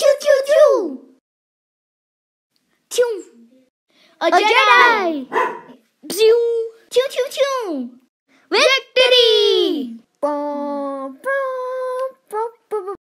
Choo choo choo! Choo! A, a Jedi! Jedi. Choo choo choo!